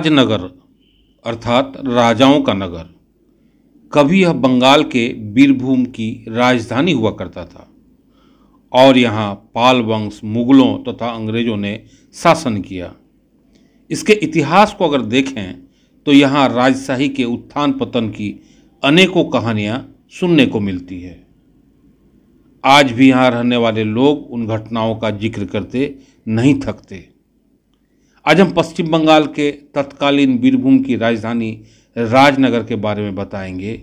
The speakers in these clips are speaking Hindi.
राजनगर अर्थात राजाओं का नगर कभी यह बंगाल के बीरभूम की राजधानी हुआ करता था और यहाँ पाल वंश मुगलों तथा तो अंग्रेजों ने शासन किया इसके इतिहास को अगर देखें तो यहाँ राजशाही के उत्थान पतन की अनेकों कहानियाँ सुनने को मिलती है आज भी यहाँ रहने वाले लोग उन घटनाओं का जिक्र करते नहीं थकते आज हम पश्चिम बंगाल के तत्कालीन बीरभूम की राजधानी राजनगर के बारे में बताएंगे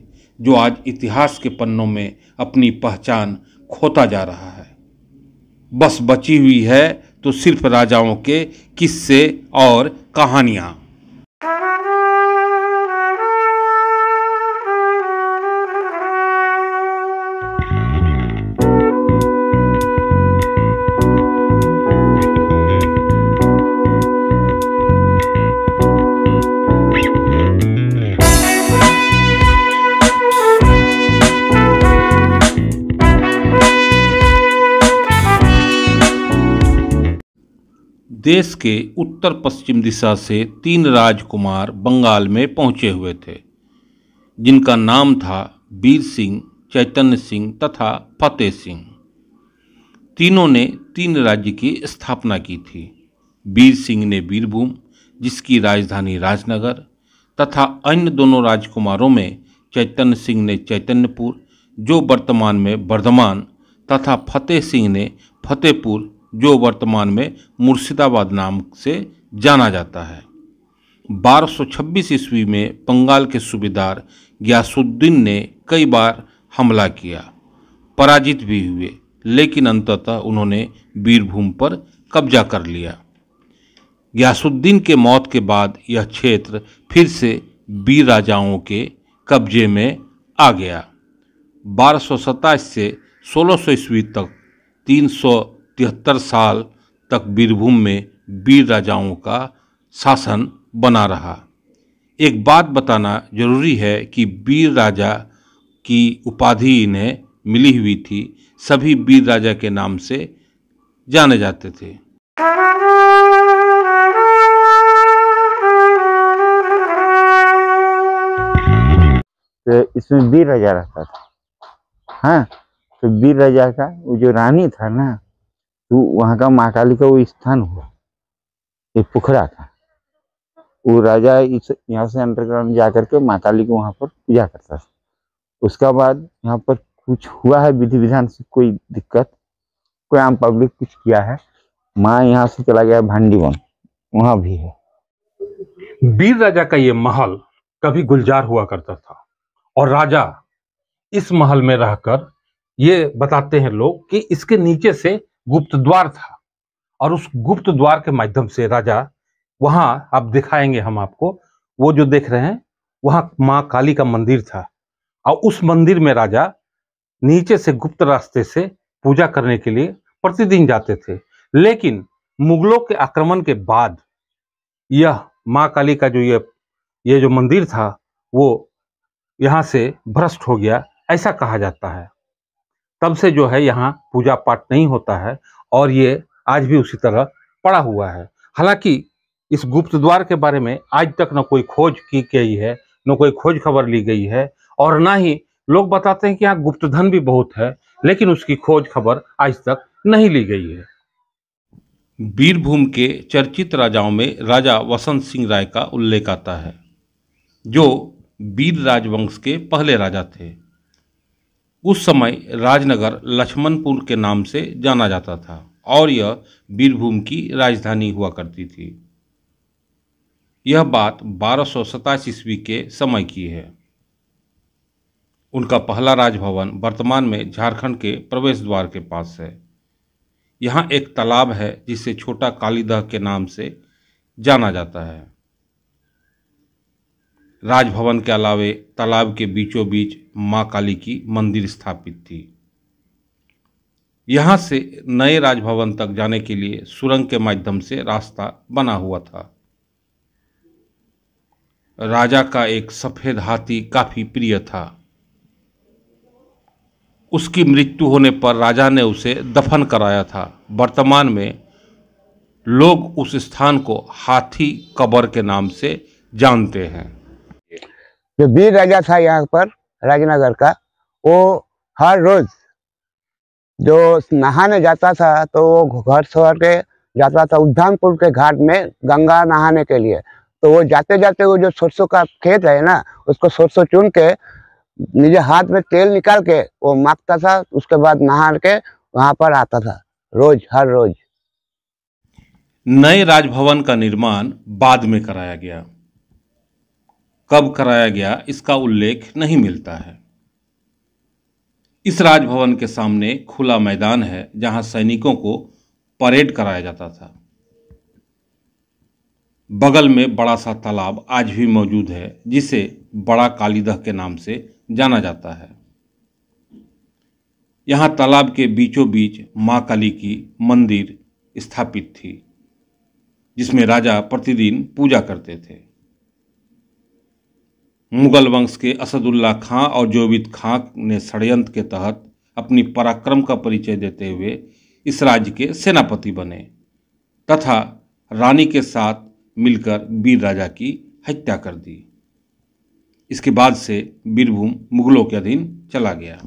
जो आज इतिहास के पन्नों में अपनी पहचान खोता जा रहा है बस बची हुई है तो सिर्फ राजाओं के किस्से और कहानियाँ देश के उत्तर पश्चिम दिशा से तीन राजकुमार बंगाल में पहुंचे हुए थे जिनका नाम था वीर सिंह चैतन्य सिंह तथा फतेह सिंह तीनों ने तीन राज्य की स्थापना की थी वीर सिंह ने वीरभूम जिसकी राजधानी राजनगर तथा अन्य दोनों राजकुमारों में चैतन्य सिंह ने चैतन्यपुर जो वर्तमान में वर्धमान तथा फतेह सिंह ने फतेहपुर जो वर्तमान में मुर्शिदाबाद नाम से जाना जाता है 1226 ईस्वी में बंगाल के सूबेदार ग्यासुद्दीन ने कई बार हमला किया पराजित भी हुए लेकिन अंततः उन्होंने वीरभूम पर कब्जा कर लिया ग्यासुद्दीन के मौत के बाद यह क्षेत्र फिर से वीर राजाओं के कब्जे में आ गया बारह से सौ ईस्वी तक सौ तिहत्तर साल तक बीरभूम में वीर राजाओं का शासन बना रहा एक बात बताना जरूरी है कि वीर राजा की उपाधि इन्हें मिली हुई थी सभी वीर राजा के नाम से जाने जाते थे तो इसमें वीर राजा रहता था हाँ तो वीर राजा का वो जो रानी था ना तो वहाँ का महाकाली का वो स्थान हुआ ये पोखरा था वो राजा इस यहाँ से अंडरग्राउंड जा करके महाकाली को वहाँ पर पूजा करता था उसका बाद यहाँ पर कुछ हुआ है विधि विधान से कोई दिक्कत कोई आम पब्लिक कुछ किया है माँ यहाँ से चला गया भांडीवन वहाँ भी है वीर राजा का ये महल कभी गुलजार हुआ करता था और राजा इस महल में रहकर ये बताते हैं लोग कि इसके नीचे से गुप्त द्वार था और उस गुप्त द्वार के माध्यम से राजा वहाँ आप दिखाएंगे हम आपको वो जो देख रहे हैं वहां माँ काली का मंदिर था और उस मंदिर में राजा नीचे से गुप्त रास्ते से पूजा करने के लिए प्रतिदिन जाते थे लेकिन मुगलों के आक्रमण के बाद यह माँ काली का जो ये ये जो मंदिर था वो यहाँ से भ्रष्ट हो गया ऐसा कहा जाता है तब से जो है यहाँ पूजा पाठ नहीं होता है और ये आज भी उसी तरह पड़ा हुआ है हालांकि इस गुप्त द्वार के बारे में आज तक न कोई खोज की गई है न कोई खोज खबर ली गई है और ना ही लोग बताते हैं कि यहाँ गुप्त धन भी बहुत है लेकिन उसकी खोज खबर आज तक नहीं ली गई है वीरभूम के चर्चित राजाओं में राजा वसंत सिंह राय का उल्लेख आता है जो वीर राजवंश के पहले राजा थे उस समय राजनगर लक्ष्मणपुर के नाम से जाना जाता था और यह बीरभूम की राजधानी हुआ करती थी यह बात बारह सौ ईस्वी के समय की है उनका पहला राजभवन वर्तमान में झारखंड के प्रवेश द्वार के पास है यहाँ एक तालाब है जिसे छोटा कालीदह के नाम से जाना जाता है राजभवन के अलावे तालाब के बीचों बीच माँ काली की मंदिर स्थापित थी यहाँ से नए राजभवन तक जाने के लिए सुरंग के माध्यम से रास्ता बना हुआ था राजा का एक सफ़ेद हाथी काफ़ी प्रिय था उसकी मृत्यु होने पर राजा ने उसे दफन कराया था वर्तमान में लोग उस स्थान को हाथी कबर के नाम से जानते हैं जो वीर राजा था यहाँ पर राजनगर का वो हर रोज जो नहाने जाता था तो वो घर सवर के जाता था उद्धानपुर के घाट में गंगा नहाने के लिए तो वो जाते जाते वो जो सरसों का खेत है ना उसको सरसों चुन के निजे हाथ में तेल निकाल के वो मांगता था उसके बाद नहा के वहां पर आता था रोज हर रोज नए राजभवन का निर्माण बाद में कराया गया कब कराया गया इसका उल्लेख नहीं मिलता है इस राजभवन के सामने खुला मैदान है जहां सैनिकों को परेड कराया जाता था बगल में बड़ा सा तालाब आज भी मौजूद है जिसे बड़ा कालीदह के नाम से जाना जाता है यहां तालाब के बीचों बीच माँ काली की मंदिर स्थापित थी जिसमें राजा प्रतिदिन पूजा करते थे मुग़ल वंश के असदुल्ला खां और जोबिद खां ने षडयंत्र के तहत अपनी पराक्रम का परिचय देते हुए इस राज्य के सेनापति बने तथा रानी के साथ मिलकर वीर राजा की हत्या कर दी इसके बाद से बीरभूम मुगलों के अधीन चला गया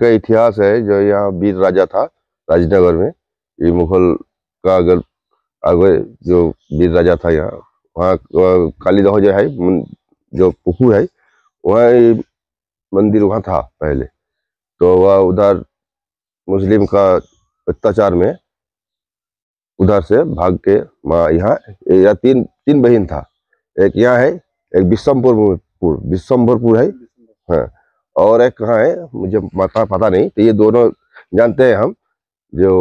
का इतिहास है जो यहाँ वीर राजा था राजनगर में ये मुगल का अगर आगे जो वीर राजा था यहाँ वहाँ कालीदह जो है जो पुखू है वहाँ मंदिर वहाँ था पहले तो वह उधर मुस्लिम का अत्याचार में उधर से भाग के माँ यहाँ या तीन तीन बहन था एक यहाँ है एक विश्वम्भरपुर विश्वम्भरपुर है हाँ और एक कहाँ है मुझे पता पता नहीं तो ये दोनों जानते हैं हम जो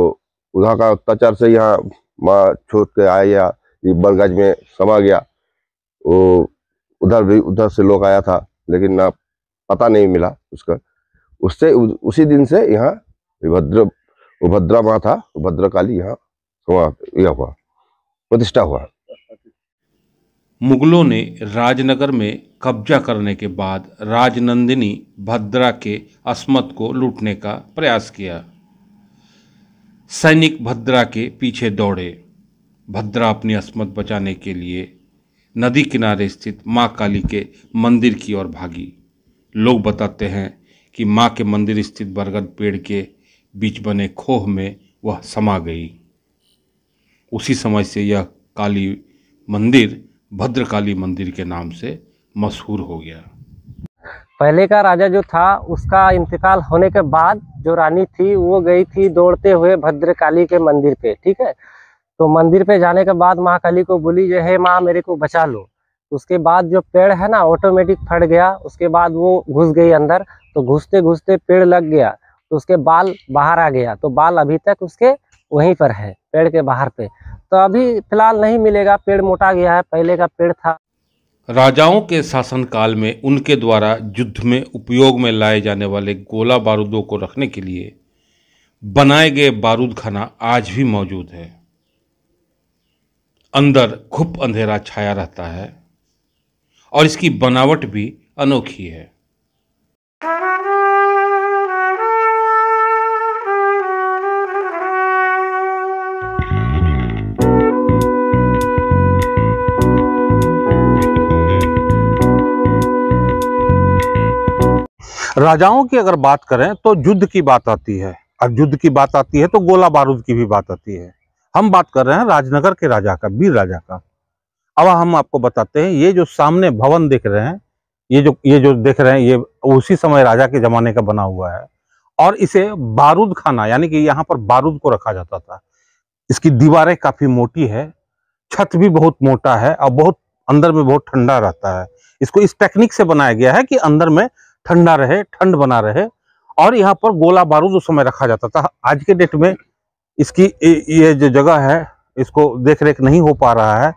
उधर का अत्याचार से यहाँ माँ छोट के आया या बरगज में समा गया वो उधर भी उधर से लोग आया था लेकिन ना पता नहीं मिला उसका उससे उसी दिन से यहाँ भद्र उभद्रा माँ था भद्रकाली यहाँ यह हुआ प्रतिष्ठा हुआ मुगलों ने राजनगर में कब्जा करने के बाद राजनंदिनी भद्रा के अस्मत को लूटने का प्रयास किया सैनिक भद्रा के पीछे दौड़े भद्रा अपनी अस्मत बचाने के लिए नदी किनारे स्थित माँ काली के मंदिर की ओर भागी लोग बताते हैं कि माँ के मंदिर स्थित बरगद पेड़ के बीच बने खोह में वह समा गई उसी समय से यह काली मंदिर भद्रकाली मंदिर के नाम से मशहूर हो गया पहले का राजा जो था उसका इंतकाल होने के बाद जो रानी थी वो गई थी दौड़ते हुए भद्रकाली के मंदिर पे ठीक है तो मंदिर पे जाने के बाद माँ काली को बोली जो है माँ मेरे को बचा लो उसके बाद जो पेड़ है ना ऑटोमेटिक फट गया उसके बाद वो घुस गई अंदर तो घुसते घुसते पेड़ लग गया तो उसके बाल बाहर आ गया तो बाल अभी तक उसके वहीं पर है पेड़ के बाहर पे तो अभी फिलहाल नहीं मिलेगा पेड़ मोटा गया है पहले का पेड़ था राजाओं के शासनकाल में उनके द्वारा युद्ध में उपयोग में लाए जाने वाले गोला बारूदों को रखने के लिए बनाए गए बारूद खाना आज भी मौजूद है अंदर खूब अंधेरा छाया रहता है और इसकी बनावट भी अनोखी है राजाओं की अगर बात करें तो युद्ध की बात आती है और युद्ध की बात आती है तो गोला बारूद की भी बात आती है हम बात कर रहे हैं राजनगर के राजा का वीर राजा का अब हम आपको बताते हैं ये जो सामने भवन देख रहे हैं ये जो ये जो देख रहे हैं ये उसी समय राजा के जमाने का बना हुआ है और इसे बारूद खाना यानी कि यहाँ पर बारूद को रखा जाता था इसकी दीवारें काफ़ी मोटी है छत भी बहुत मोटा है और बहुत अंदर में बहुत ठंडा रहता है इसको इस टेक्निक से बनाया गया है कि अंदर में ठंडा रहे ठंड बना रहे और यहाँ पर गोला बारूद उस समय रखा जाता था आज के डेट में इसकी ये जो जगह है इसको देख रेख नहीं हो पा रहा है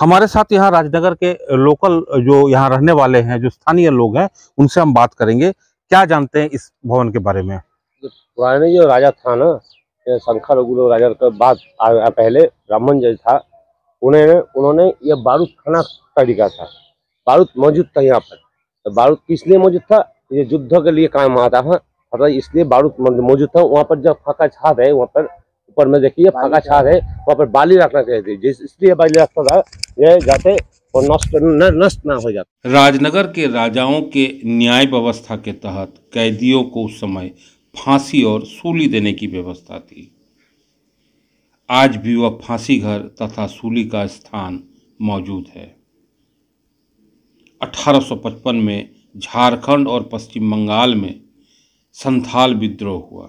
हमारे साथ यहाँ राजनगर के लोकल जो यहाँ रहने वाले हैं जो स्थानीय लोग हैं उनसे हम बात करेंगे क्या जानते हैं इस भवन के बारे में पुराने जो राजा था ना शंकर राजा के बाद पहले ब्राह्मण जो था उन्हें उन्होंने ये बारूद खाना तरीका था बारूद मौजूद था यहाँ पर तो बारूद किस लिए मौजूद था ये युद्ध के लिए काम आता है अर्थात इसलिए बारूद मौजूद था वहाँ पर जब फाका छाद है वहाँ पर ऊपर में देखिए फाका छाद है वहाँ पर बाली रखना चाहिए जिस इसलिए बाली रखता था ये जाते और नष्ट नष्ट ना हो जाता राजनगर के राजाओं के न्याय व्यवस्था के तहत कैदियों को उस समय फांसी और सूली देने की व्यवस्था थी आज भी वह फांसी घर तथा सूली का स्थान मौजूद है 1855 में झारखंड और पश्चिम बंगाल में संथाल विद्रोह हुआ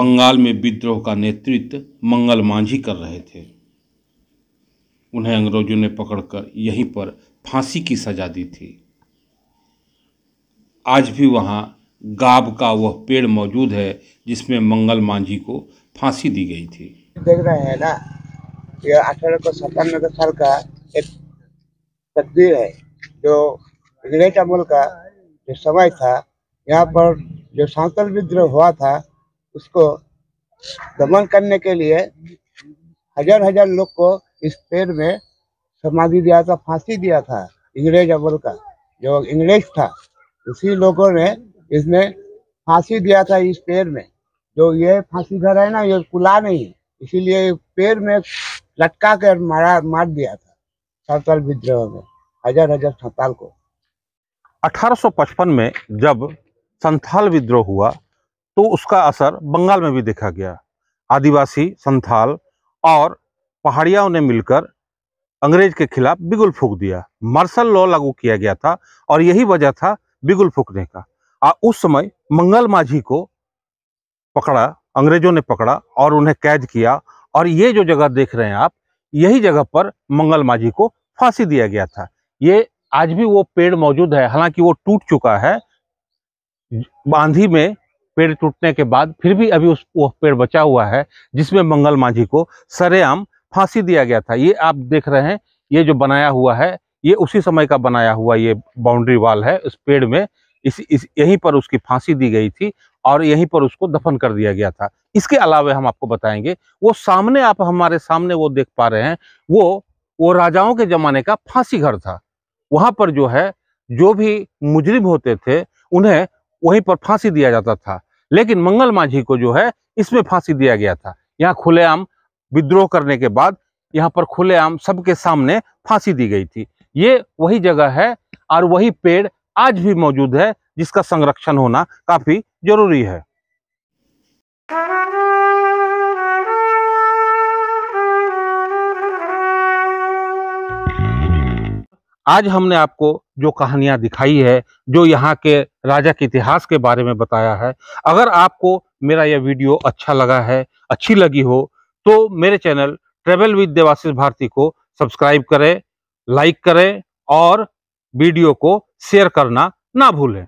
बंगाल में विद्रोह का नेतृत्व मंगल मांझी कर रहे थे उन्हें अंग्रेजों ने पकड़कर यहीं पर फांसी की सजा दी थी आज भी वहाँ गाब का वह पेड़ मौजूद है जिसमें मंगल मांझी को फांसी दी गई थी देख रहे हैं ना ये अठारह सौ सत्तानवे साल का एक तकदीर है जो अंग्रेज अमल का जो समय था यहाँ पर जो सांतल विद्रोह हुआ था उसको दमन करने के लिए हजार हजार लोग को इस पेड़ में समाधि दिया था फांसी दिया था इंग्रेज अमल का जो इंग्रेज था उसी लोगों ने इसमें फांसी दिया था इस पेड़ में जो ये फांसी घर है ना ये कुला नहीं इसीलिए पेड़ में लटका कर मारा मार दिया था सांताल विद्रोह में हजार हजार सांताल को 1855 में जब संथाल विद्रोह हुआ तो उसका असर बंगाल में भी देखा गया आदिवासी संथाल और पहाड़ियाओं ने मिलकर अंग्रेज के खिलाफ बिगुल फूक दिया मार्शल लॉ लागू किया गया था और यही वजह था बिगुल फूकने का और उस समय मंगल माझी को पकड़ा अंग्रेजों ने पकड़ा और उन्हें कैद किया और ये जो जगह देख रहे हैं आप यही जगह पर मंगल माझी को फांसी दिया गया था ये आज भी वो पेड़ मौजूद है हालांकि वो टूट चुका है बांधी में पेड़ टूटने के बाद फिर भी अभी उस वो पेड़ बचा हुआ है जिसमें मंगल मांझी को सरेआम फांसी दिया गया था ये आप देख रहे हैं ये जो बनाया हुआ है ये उसी समय का बनाया हुआ ये बाउंड्री वाल है उस पेड़ में इस, इस यहीं पर उसकी फांसी दी गई थी और यहीं पर उसको दफन कर दिया गया था इसके अलावा हम आपको बताएंगे वो सामने आप हमारे सामने वो देख पा रहे हैं वो वो राजाओं के ज़माने का फांसी घर था वहां पर जो है जो भी मुजरिम होते थे उन्हें वहीं पर फांसी दिया जाता था लेकिन मंगल माझी को जो है इसमें फांसी दिया गया था यहाँ खुलेआम विद्रोह करने के बाद यहाँ पर खुलेआम सबके सामने फांसी दी गई थी ये वही जगह है और वही पेड़ आज भी मौजूद है जिसका संरक्षण होना काफ़ी जरूरी है आज हमने आपको जो कहानियाँ दिखाई है जो यहाँ के राजा के इतिहास के बारे में बताया है अगर आपको मेरा यह वीडियो अच्छा लगा है अच्छी लगी हो तो मेरे channel travel with Devashish Bharti को सब्सक्राइब करें लाइक करें और वीडियो को शेयर करना ना भूलें